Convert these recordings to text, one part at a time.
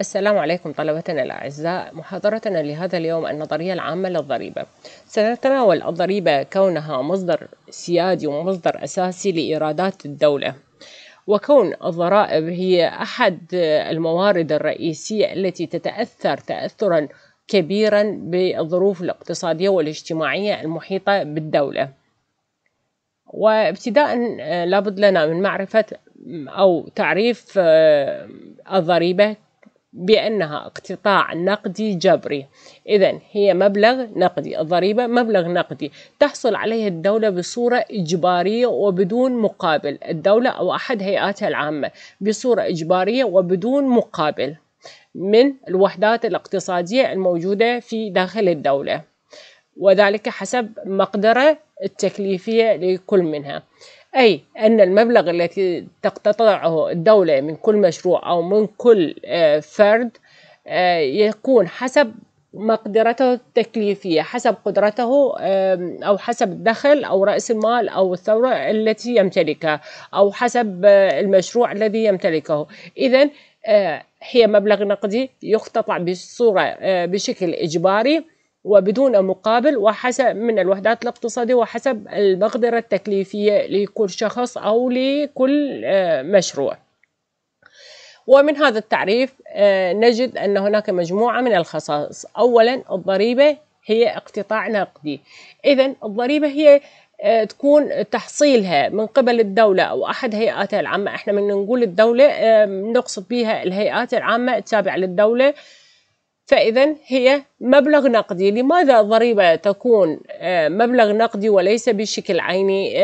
السلام عليكم طلبتنا الأعزاء محاضرتنا لهذا اليوم النظرية العامة للضريبة سنتناول الضريبة كونها مصدر سيادي ومصدر أساسي لإيرادات الدولة وكون الضرائب هي أحد الموارد الرئيسية التي تتأثر تأثرا كبيرا بالظروف الاقتصادية والاجتماعية المحيطة بالدولة وابتداء آه، لابد لنا من معرفة أو تعريف آه، الضريبة بأنها اقتطاع نقدي جبري إذا هي مبلغ نقدي الضريبة مبلغ نقدي تحصل عليه الدولة بصورة إجبارية وبدون مقابل الدولة أو أحد هيئاتها العامة بصورة إجبارية وبدون مقابل من الوحدات الاقتصادية الموجودة في داخل الدولة وذلك حسب مقدرة التكليفية لكل منها أي أن المبلغ التي تقتطعه الدولة من كل مشروع أو من كل آه، فرد آه، يكون حسب مقدرته التكليفية حسب قدرته أو حسب الدخل أو رأس المال أو الثورة التي يمتلكها أو حسب آه، المشروع الذي يمتلكه إذا هي مبلغ نقدي يقتطع بصورة بشكل إجباري وبدون مقابل وحسب من الوحدات الاقتصادية وحسب المقدرة التكليفية لكل شخص أو لكل آه، مشروع ومن هذا التعريف آه، نجد أن هناك مجموعة من الخصائص أولا الضريبة هي اقتطاع نقدي إذا الضريبة هي آه، تكون تحصيلها من قبل الدولة أو أحد هيئاتها العامة احنا من نقول الدولة نقصد بها الهيئات العامة التابعة للدولة فإذا هي مبلغ نقدي لماذا الضريبة تكون آه، مبلغ نقدي وليس بشكل عيني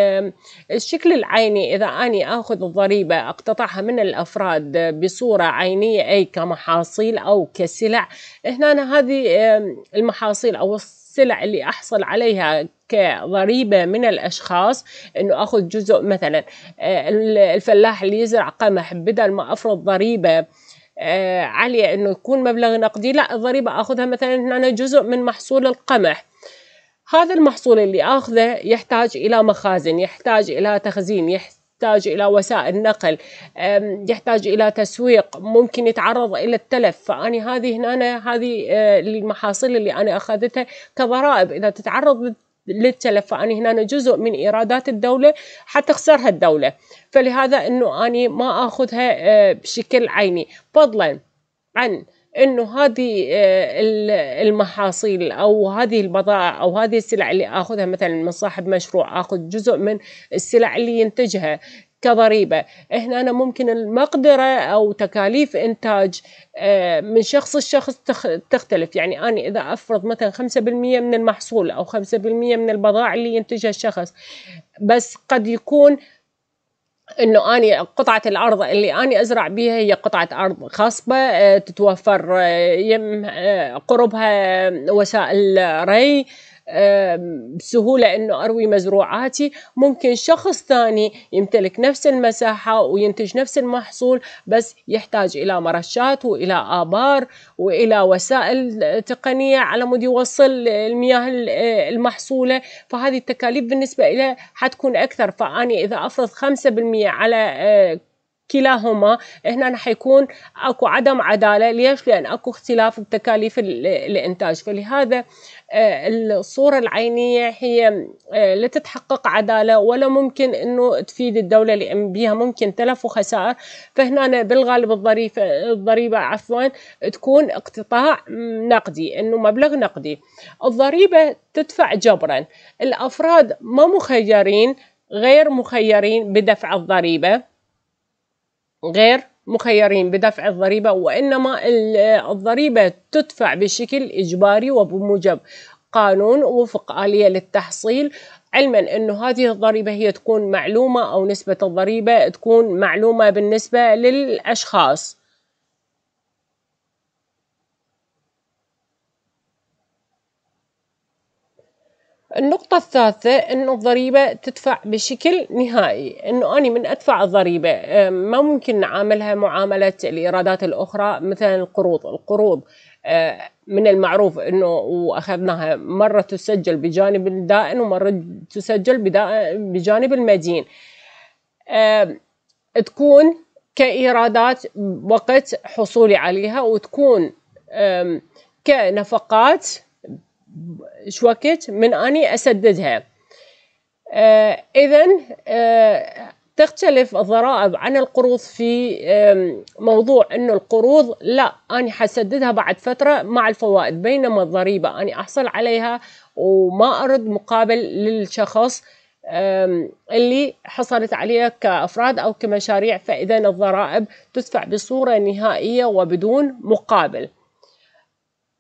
الشكل العيني إذا أني أخذ الضريبة أقتطعها من الأفراد بصورة عينية أي كمحاصيل أو كسلع هنا أنا هذه المحاصيل أو السلع اللي أحصل عليها كضريبة من الأشخاص أنه أخذ جزء مثلا آه، الفلاح اللي يزرع قمح بدل ما أفرض ضريبة آه، عالية انه يكون مبلغ نقدي لا الضريبة اخذها مثلا ان انا جزء من محصول القمح هذا المحصول اللي اخذه يحتاج الى مخازن يحتاج الى تخزين يحتاج الى وسائل نقل يحتاج الى تسويق ممكن يتعرض الى التلف فاني هذه هنا هذه المحاصيل آه، اللي انا اخذتها كضرائب اذا تتعرض للتلف فأنا يعني هنا جزء من إيرادات الدولة حتخسرها الدولة فلهذا أنه أنا ما أخذها آه، بشكل عيني فضلا عن انه هذه آه، المحاصيل او هذه البضائع او هذه السلع اللي اخذها مثلا من صاحب مشروع اخذ جزء من السلع اللي ينتجها كضريبة هنا أنا ممكن المقدرة أو تكاليف إنتاج آه، من شخص لشخص تختلف يعني أنا إذا أفرض مثلا خمسة بالمية من المحصول أو خمسة بالمية من البضاعة اللي ينتجها الشخص بس قد يكون انه اني قطعه الارض اللي اني ازرع بها هي قطعه ارض خصبه آه، تتوفر آه، يم قربها وسائل ري بسهولة أنه أروي مزروعاتي ممكن شخص ثاني يمتلك نفس المساحة وينتج نفس المحصول بس يحتاج إلى مرشات وإلى آبار وإلى وسائل تقنية على مود يوصل المياه آه، المحصولة فهذه التكاليف بالنسبة إلى حتكون أكثر فأني إذا أفرض 5% على آه، كلاهما هنا حيكون اكو عدم عداله ليش لان اكو اختلاف بتكاليف الانتاج فلهذا آه، الصوره العينيه هي آه، لا تتحقق عداله ولا ممكن انه تفيد الدوله لان بها ممكن تلف وخسائر فهنا بالغالب الضريبه الضريبه عفوا تكون اقتطاع نقدي انه مبلغ نقدي الضريبه تدفع جبرا الافراد ما مخيرين غير مخيرين بدفع الضريبه غير مخيرين بدفع الضريبة وإنما الضريبة تدفع بشكل إجباري وبموجب قانون وفق آلية للتحصيل علما أنه هذه الضريبة هي تكون معلومة أو نسبة الضريبة تكون معلومة بالنسبة للأشخاص النقطة الثالثة إنه الضريبة تدفع بشكل نهائي، إنه انا من أدفع الضريبة ما ممكن نعاملها معاملة الإيرادات الأخرى مثلا القروض، القروض أه، من المعروف إنه وأخذناها مرة تسجل بجانب الدائن ومرة تسجل بجانب المدين. تكون كإيرادات وقت حصولي عليها وتكون كنفقات شو وقت من اني اسددها آه، اذا آه، تختلف الضرائب عن القروض في موضوع انه القروض لا انا حسددها بعد فتره مع الفوائد بينما الضريبه انا احصل عليها وما ارد مقابل للشخص اللي حصلت عليها كافراد او كمشاريع فاذا الضرائب تدفع بصوره نهائيه وبدون مقابل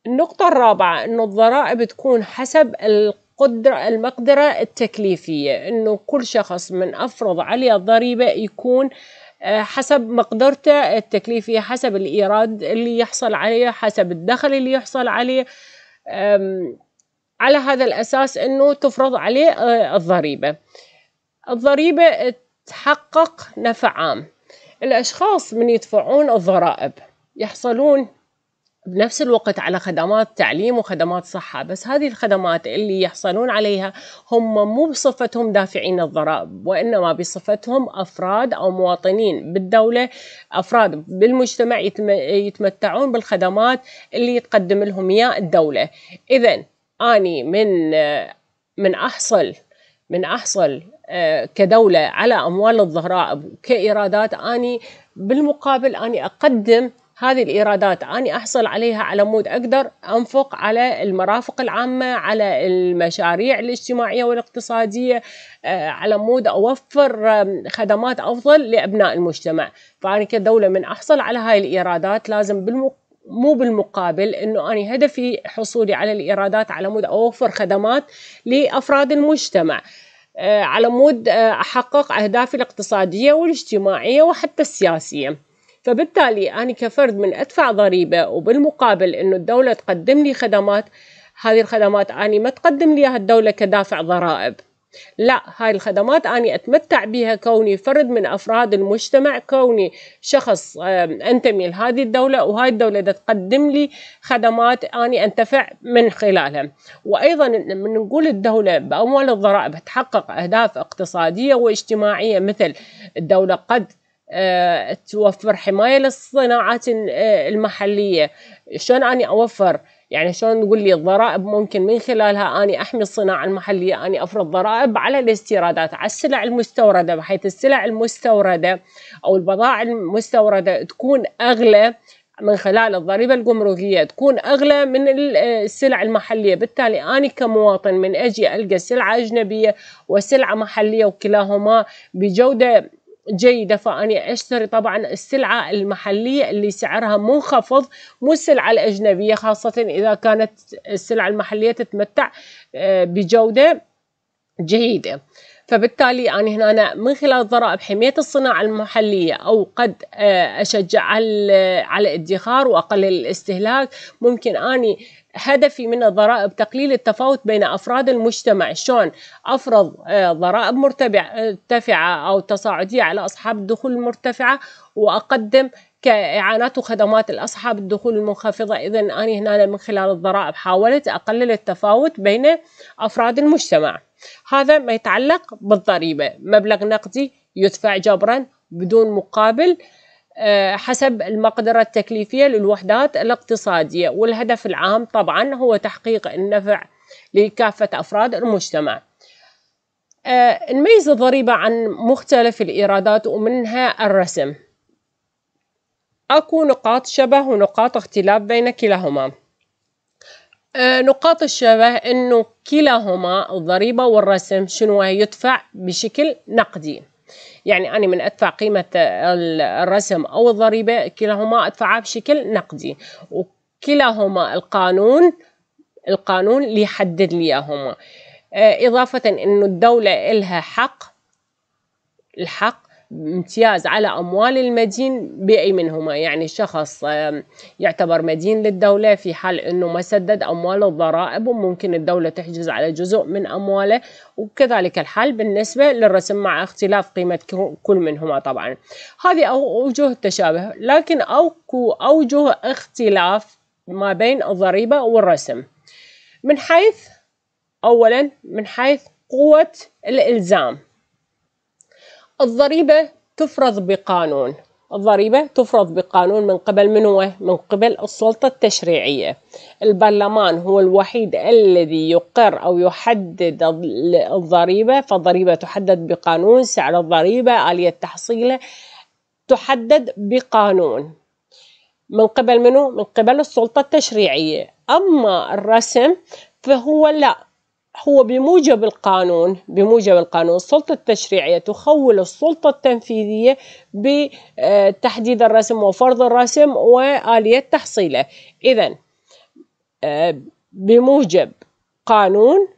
النقطة الرابعة إنه الضرائب تكون حسب القدرة المقدرة التكليفية إنه كل شخص من أفرض عليه الضريبة يكون آه، حسب مقدرته التكليفية حسب الإيراد اللي يحصل عليه حسب الدخل اللي يحصل عليه على هذا الأساس أنه تفرض عليه آه، الضريبة الضريبة تحقق نفع عام الأشخاص من يدفعون الضرائب يحصلون بنفس الوقت على خدمات تعليم وخدمات صحة بس هذه الخدمات اللي يحصلون عليها هم مو بصفتهم دافعين الضرائب وإنما بصفتهم أفراد أو مواطنين بالدولة أفراد بالمجتمع يتمتعون بالخدمات اللي تقدم لهم يا الدولة إذا أني من من أحصل من أحصل آه، كدولة على أموال الضرائب كإيرادات أني بالمقابل أني أقدم هذه الإيرادات أني أحصل عليها على مود أقدر أنفق على المرافق العامة على المشاريع الاجتماعية والاقتصادية آه، على مود أوفر خدمات أفضل لأبناء المجتمع فأنا كدولة من أحصل على هاي الإيرادات لازم بالمقابل مو بالمقابل انه انا هدفي حصولي على الايرادات على مود اوفر خدمات لافراد المجتمع آه، على مود آه، احقق اهدافي الاقتصاديه والاجتماعيه وحتى السياسيه فبالتالي أنا كفرد من أدفع ضريبة وبالمقابل أنه الدولة تقدم لي خدمات هذه الخدمات أنا ما تقدم لي إياها الدولة كدافع ضرائب لا هاي الخدمات أنا أتمتع بها كوني فرد من أفراد المجتمع كوني شخص أنتمي لهذه الدولة وهاي الدولة دا تقدم لي خدمات أنا أنتفع من خلالها وأيضا من نقول الدولة بأموال الضرائب تحقق أهداف اقتصادية واجتماعية مثل الدولة قد آه، توفر حماية للصناعات آه، المحلية شلون أني أوفر يعني شلون نقول لي الضرائب ممكن من خلالها أني أحمي الصناعة المحلية أني أفرض ضرائب على الاستيرادات على السلع المستوردة بحيث السلع المستوردة أو البضائع المستوردة تكون أغلى من خلال الضريبة الجمركية تكون أغلى من آه، السلع المحلية بالتالي أنا كمواطن من أجي ألقى سلعة أجنبية وسلعة محلية وكلاهما بجودة جيدة فأني أشتري طبعا السلعة المحلية اللي سعرها منخفض مو السلعة الأجنبية خاصة إذا كانت السلعة المحلية تتمتع آه، بجودة جيدة فبالتالي أنا هنا هنا من خلال ضرائب حماية الصناعة المحلية أو قد آه، أشجع على الادخار وأقلل الاستهلاك ممكن أني هدفي من الضرائب تقليل التفاوت بين أفراد المجتمع شلون أفرض آه، ضرائب مرتفعة أو تصاعدية على أصحاب الدخول المرتفعة وأقدم كإعانات وخدمات لأصحاب الدخول المنخفضة إذا أنا هنا من خلال الضرائب حاولت أقلل التفاوت بين أفراد المجتمع هذا ما يتعلق بالضريبة مبلغ نقدي يدفع جبرا بدون مقابل آه، حسب المقدرة التكليفية للوحدات الاقتصادية والهدف العام طبعا هو تحقيق النفع لكافة أفراد المجتمع آه، نميز الضريبة عن مختلف الإيرادات ومنها الرسم أكو نقاط شبه ونقاط اختلاف بين كلاهما آه، نقاط الشبه أنه كلاهما الضريبة والرسم شنو يدفع بشكل نقدي يعني أنا من أدفع قيمة الرسم أو الضريبة كلاهما أدفعها بشكل نقدي وكلاهما القانون القانون اللي يحدد لي آه، إضافة إنه الدولة إلها حق الحق امتياز على أموال المدين بأي منهما يعني شخص يعتبر مدين للدولة في حال أنه ما سدد أمواله الضرائب وممكن الدولة تحجز على جزء من أمواله وكذلك الحال بالنسبة للرسم مع اختلاف قيمة كل منهما طبعا هذه أوجه التشابه لكن أوكو أوجه اختلاف ما بين الضريبة والرسم من حيث أولا من حيث قوة الإلزام الضريبة تفرض بقانون الضريبة تفرض بقانون من قبل من هو؟ من قبل السلطة التشريعية البرلمان هو الوحيد الذي يقر أو يحدد الضريبة فالضريبة تحدد بقانون سعر الضريبة آلية تحصيله تحدد بقانون من قبل منه؟ من قبل السلطة التشريعية أما الرسم فهو لا هو بموجب القانون بموجب القانون السلطة التشريعية تخول السلطة التنفيذية بتحديد الرسم وفرض الرسم وآلية تحصيله إذا آه، بموجب قانون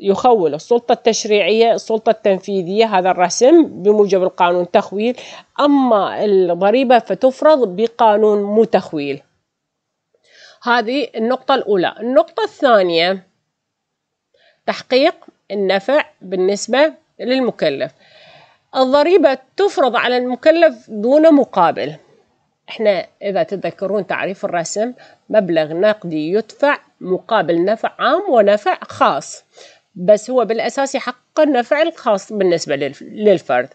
يخول السلطة التشريعية السلطة التنفيذية هذا الرسم بموجب القانون تخويل أما الضريبة فتفرض بقانون مو تخويل هذه النقطة الأولى النقطة الثانية تحقيق النفع بالنسبة للمكلف الضريبة تفرض على المكلف دون مقابل احنا اذا تذكرون تعريف الرسم مبلغ نقدي يدفع مقابل نفع عام ونفع خاص بس هو بالاساس يحقق النفع الخاص بالنسبة للفرد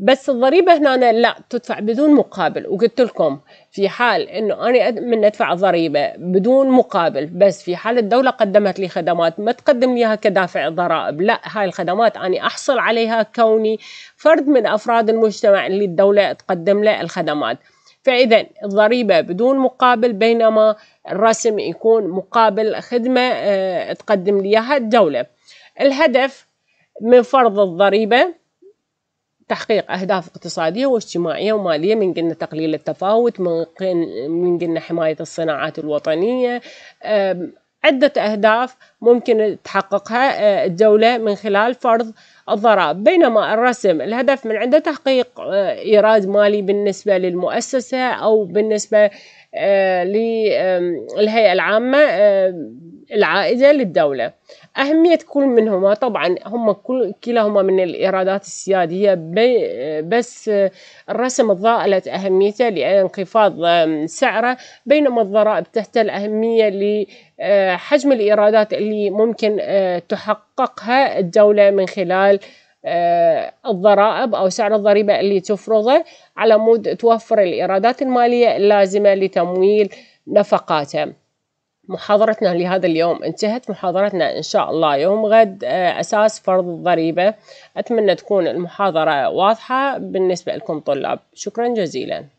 بس الضريبه هنا لا تدفع بدون مقابل وقلت لكم في حال انه انا من ادفع ضريبه بدون مقابل بس في حال الدوله قدمت لي خدمات ما تقدم ليها كدافع ضرائب لا هاي الخدمات انا احصل عليها كوني فرد من افراد المجتمع اللي الدوله تقدم له الخدمات فاذا الضريبه بدون مقابل بينما الرسم يكون مقابل خدمه آه، تقدم لي اياها الدوله الهدف من فرض الضريبه تحقيق أهداف اقتصادية واجتماعية ومالية من قلنا تقليل التفاوت من, قلنا حماية الصناعات الوطنية عدة أهداف ممكن تحققها أه، الدولة من خلال فرض الضرائب بينما الرسم الهدف من عنده تحقيق أه، إيراد مالي بالنسبة للمؤسسة أو بالنسبة أه، للهيئة العامة العائدة للدولة أهمية كل منهما طبعا هم كل كلاهما من الإيرادات السيادية بس الرسم اتضاءلت أهميته لانخفاض سعره بينما الضرائب تحت الأهمية لحجم آه، الإيرادات اللي ممكن آه، تحققها الدولة من خلال آه، الضرائب أو سعر الضريبة اللي تفرضه على مود توفر الإيرادات المالية اللازمة لتمويل نفقاته محاضرتنا لهذا اليوم انتهت محاضرتنا إن شاء الله يوم غد آه، أساس فرض الضريبة أتمنى تكون المحاضرة واضحة بالنسبة لكم طلاب شكرا جزيلا